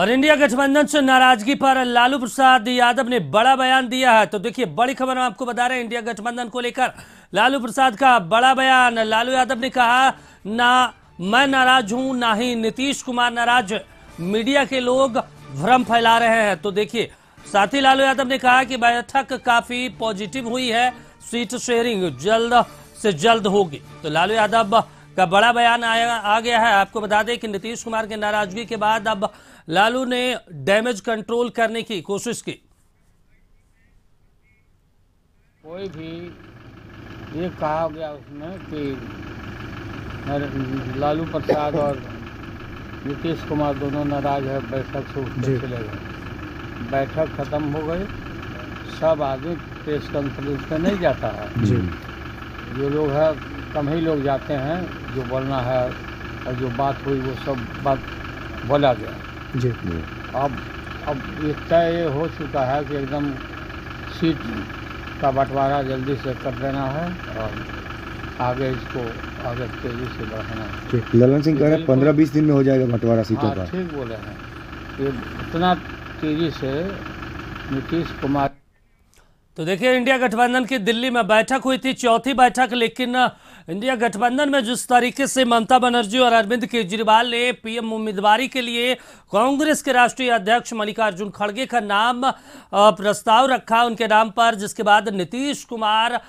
और इंडिया गठबंधन से नाराजगी पर लालू प्रसाद यादव ने बड़ा बयान दिया है तो देखिए बड़ी खबर हम आपको बता रहे हैं इंडिया गठबंधन को लेकर लालू प्रसाद का बड़ा बयान लालू यादव ने कहा ना मैं नाराज हूं ना ही नीतीश कुमार नाराज मीडिया के लोग भ्रम फैला रहे हैं तो देखिए साथ ही लालू यादव ने कहा कि बैठक काफी पॉजिटिव हुई है सीट शेयरिंग जल्द से जल्द होगी तो लालू यादव का बड़ा बयान आया आ गया है आपको बता दें कि नीतीश कुमार के नाराजगी के बाद अब लालू ने डैमेज कंट्रोल करने की कोशिश की कोई भी ये कहा गया उसमें कि लालू प्रसाद और नीतीश कुमार दोनों नाराज है बैठक से उठ चले गए बैठक खत्म हो गई सब आदमी प्रेस कॉन्फ्रेंस में नहीं जाता है जो लोग है कम ही लोग जाते हैं जो बोलना है और जो बात हुई वो सब बात बोला गया जी अब अब एक तय हो चुका है कि एकदम सीट का बंटवारा जल्दी से कर देना है और आगे इसको आगे तेजी से बढ़ाना है ललन सिंह कह रहे हैं पंद्रह बीस दिन में हो जाएगा बंटवारा सीटों हाँ, का ठीक बोले हैं ये इतना तेजी से नीतीश कुमार तो देखिए इंडिया गठबंधन की दिल्ली में बैठक हुई थी चौथी बैठक लेकिन इंडिया गठबंधन में जिस तरीके से ममता बनर्जी और अरविंद केजरीवाल ने पीएम उम्मीदवारी के लिए कांग्रेस के राष्ट्रीय अध्यक्ष मल्लिकार्जुन खड़गे का नाम प्रस्ताव रखा उनके नाम पर जिसके बाद नीतीश कुमार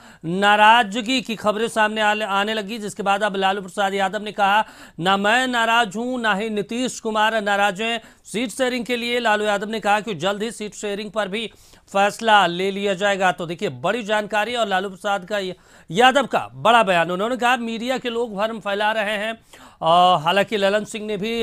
नाराजगी की खबरें सामने आने लगी जिसके बाद अब लालू प्रसाद यादव ने कहा ना मैं नाराज हूं ना ही नीतीश कुमार नाराज हैं सीट शेयरिंग के लिए लालू यादव ने कहा कि जल्द ही सीट शेयरिंग पर भी फैसला ले लिया जाएगा तो देखिए बड़ी जानकारी और लालू प्रसाद का यादव का बड़ा बयान उन्होंने कहा मीडिया के लोग भर्म फैला रहे हैं हालांकि ललन सिंह ने भी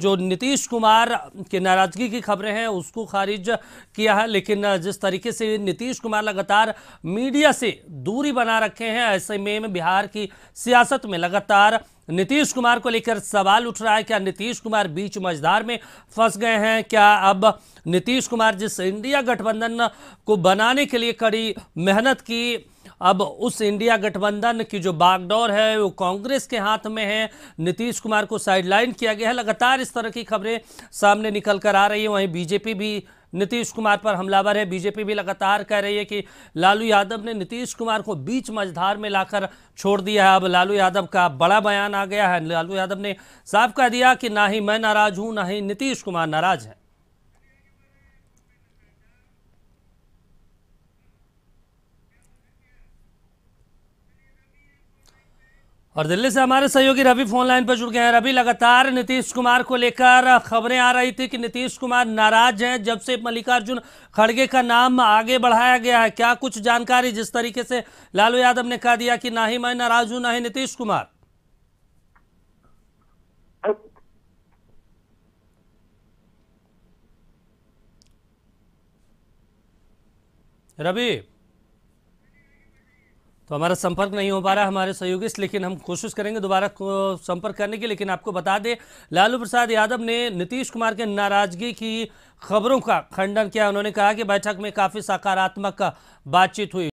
जो नीतीश कुमार के नाराज़गी की खबरें हैं उसको खारिज किया है लेकिन जिस तरीके से नीतीश कुमार लगातार मीडिया से दूरी बना रखे हैं ऐसे में बिहार की सियासत में लगातार नीतीश कुमार को लेकर सवाल उठ रहा है क्या नीतीश कुमार बीच मझधार में फंस गए हैं क्या अब नीतीश कुमार जिस इंडिया गठबंधन को बनाने के लिए कड़ी मेहनत की अब उस इंडिया गठबंधन की जो बागडोर है वो कांग्रेस के हाथ में है नीतीश कुमार को साइडलाइन किया गया है लगातार इस तरह की खबरें सामने निकल कर आ रही है वहीं बीजेपी भी नीतीश कुमार पर हमलावर है बीजेपी भी लगातार कह रही है कि लालू यादव ने नीतीश कुमार को बीच मझधार में लाकर छोड़ दिया है अब लालू यादव का बड़ा बयान आ गया है लालू यादव ने साफ कह दिया कि ना ही मैं नाराज हूं ना ही नीतीश कुमार नाराज है और दिल्ली से हमारे सहयोगी रवि फोन लाइन पर जुड़ गए हैं रवि लगातार नीतीश कुमार को लेकर खबरें आ रही थी कि नीतीश कुमार नाराज हैं जब से मल्लिकार्जुन खड़गे का नाम आगे बढ़ाया गया है क्या कुछ जानकारी जिस तरीके से लालू यादव ने कहा दिया कि ना ही मैं नाराज हूं ना ही नीतीश कुमार रवि तो हमारा संपर्क नहीं हो पा रहा हमारे सहयोगी लेकिन हम कोशिश करेंगे दोबारा संपर्क करने की लेकिन आपको बता दें लालू प्रसाद यादव ने नीतीश कुमार के नाराजगी की खबरों का खंडन किया उन्होंने कहा कि बैठक में काफ़ी सकारात्मक बातचीत हुई